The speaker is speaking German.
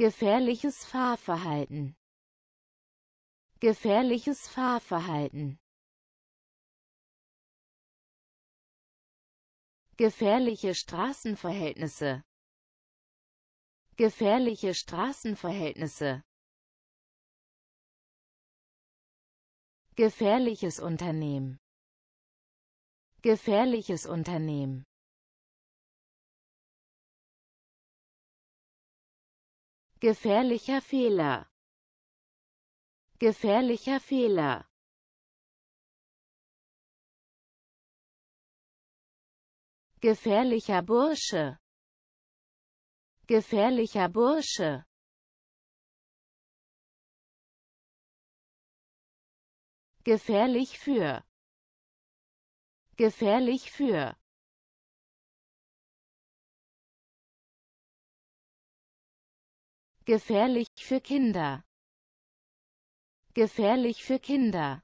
Gefährliches Fahrverhalten. Gefährliches Fahrverhalten. Gefährliche Straßenverhältnisse. Gefährliche Straßenverhältnisse. Gefährliches Unternehmen. Gefährliches Unternehmen. Gefährlicher Fehler. Gefährlicher Fehler. Gefährlicher Bursche. Gefährlicher Bursche. Gefährlich für. Gefährlich für. gefährlich für Kinder gefährlich für Kinder